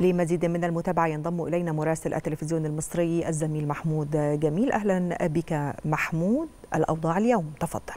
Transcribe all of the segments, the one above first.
لمزيد من المتابعة ينضم إلينا مراسل التلفزيون المصري الزميل محمود جميل أهلا بك محمود الأوضاع اليوم تفضل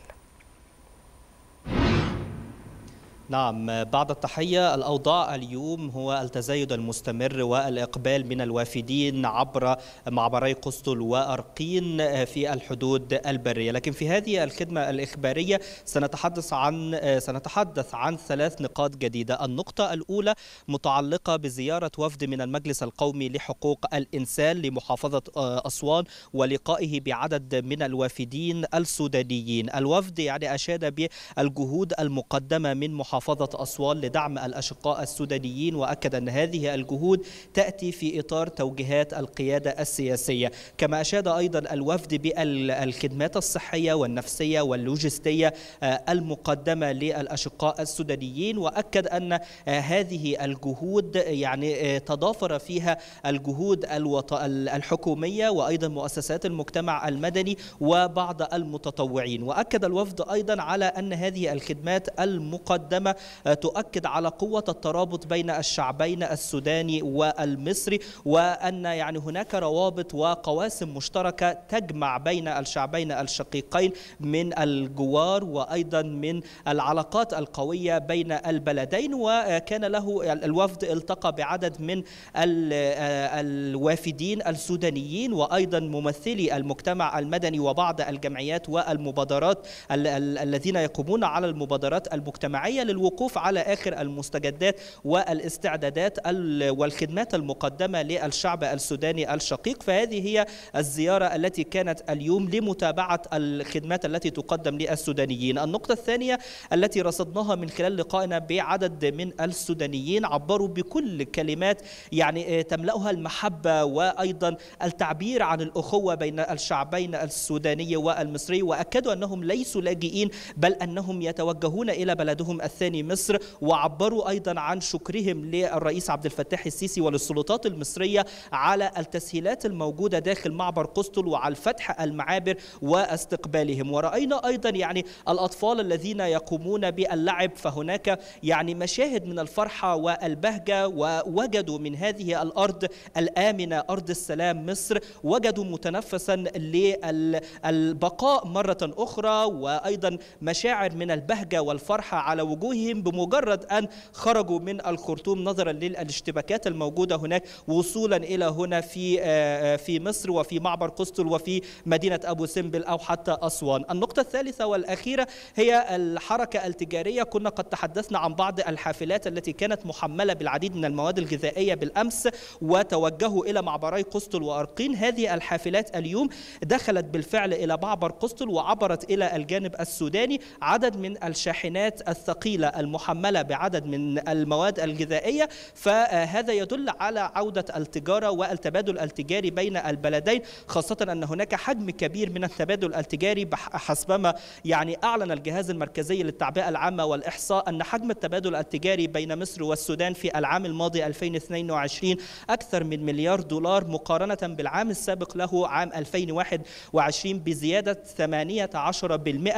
نعم بعد التحية الأوضاع اليوم هو التزايد المستمر والإقبال من الوافدين عبر معبري قسطل وأرقين في الحدود البرية لكن في هذه الخدمة الإخبارية سنتحدث عن سنتحدث عن ثلاث نقاط جديدة النقطة الأولى متعلقة بزيارة وفد من المجلس القومي لحقوق الإنسان لمحافظة آه، أسوان ولقائه بعدد من الوافدين السودانيين الوفد يعني أشاد بالجهود المقدمة من محافظة محافظة أسوان لدعم الأشقاء السودانيين وأكد أن هذه الجهود تأتي في إطار توجيهات القيادة السياسية كما أشاد أيضا الوفد بالخدمات الصحية والنفسية واللوجستية آه، المقدمة للأشقاء السودانيين وأكد أن آه، هذه الجهود يعني آه، تضافر فيها الجهود الحكومية وأيضا مؤسسات المجتمع المدني وبعض المتطوعين وأكد الوفد أيضا على أن هذه الخدمات المقدمة آه، تؤكد على قوة الترابط بين الشعبين السوداني والمصري وأن يعني هناك روابط وقواسم مشتركة تجمع بين الشعبين الشقيقين من الجوار وأيضا من العلاقات القوية بين البلدين وكان له الوفد التقى بعدد من آه، الوافدين السودانيين وأيضا ممثلي المجتمع المدني وبعض الجمعيات والمبادرات الذين يقومون على المبادرات المجتمعية الوقوف على آخر المستجدات والاستعدادات والخدمات المقدمة للشعب السوداني الشقيق فهذه هي الزيارة التي كانت اليوم لمتابعة الخدمات التي تقدم للسودانيين النقطة الثانية التي رصدناها من خلال لقائنا بعدد من السودانيين عبروا بكل كلمات يعني آه، تملأها المحبة وأيضا التعبير عن الأخوة بين الشعبين السوداني والمصري وأكدوا أنهم ليسوا لاجئين بل أنهم يتوجهون إلى بلدهم الثاني الثاني مصر وعبروا أيضا عن شكرهم للرئيس عبد الفتاح السيسي وللسلطات المصرية على التسهيلات الموجودة داخل معبر قسطل وعلى فتح المعابر واستقبالهم ورأينا أيضا يعني الأطفال الذين يقومون باللعب فهناك يعني مشاهد من الفرحة والبهجة ووجدوا من هذه الأرض الآمنة أرض السلام مصر وجدوا متنفسا للبقاء مرة أخرى وأيضا مشاعر من البهجة والفرحة على وجود وجوههم بمجرد أن خرجوا من الخرطوم نظرا للاشتباكات الموجودة هناك وصولا إلى هنا في آه، آه، في مصر وفي معبر قسطل وفي مدينة أبو سمبل أو حتى أسوان النقطة الثالثة والأخيرة هي الحركة التجارية كنا قد تحدثنا عن بعض الحافلات التي كانت محملة بالعديد من المواد الغذائية بالأمس وتوجهوا إلى معبري قسطل وأرقين هذه الحافلات اليوم دخلت بالفعل إلى معبر قسطل وعبرت إلى الجانب السوداني عدد من الشاحنات الثقيلة الطويلة المحملة بعدد من المواد الغذائية فهذا يدل على عودة التجارة والتبادل التجاري بين البلدين خاصة أن هناك حجم كبير من التبادل التجاري حسبما يعني أعلن الجهاز المركزي للتعبئة العامة والإحصاء أن حجم التبادل التجاري بين مصر والسودان في العام الماضي 2022 أكثر من مليار دولار مقارنة بالعام السابق له عام 2021 بزيادة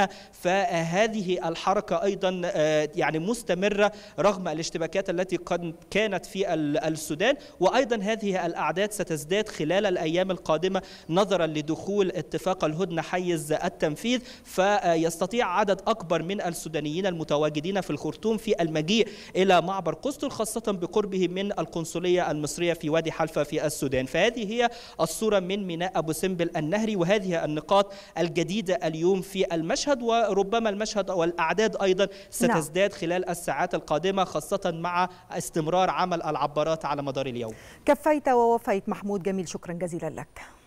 18% فهذه الحركة أيضا آه، التي يعني مستمرة رغم الاشتباكات التي قد كانت في السودان وأيضا هذه الأعداد ستزداد خلال الأيام القادمة نظرا لدخول اتفاق الهدنة حيز التنفيذ فيستطيع عدد أكبر من السودانيين المتواجدين في الخرطوم في المجيء إلى معبر قسطل خاصة بقربه من القنصلية المصرية في وادي حلفة في السودان فهذه هي الصورة من ميناء أبو سمبل النهري وهذه النقاط الجديدة اليوم في المشهد وربما المشهد والأعداد أيضا نعم. ستزداد تزداد خلال الساعات القادمة خاصة مع استمرار عمل العبارات على مدار اليوم كفيت ووفيت محمود جميل شكرا جزيلا لك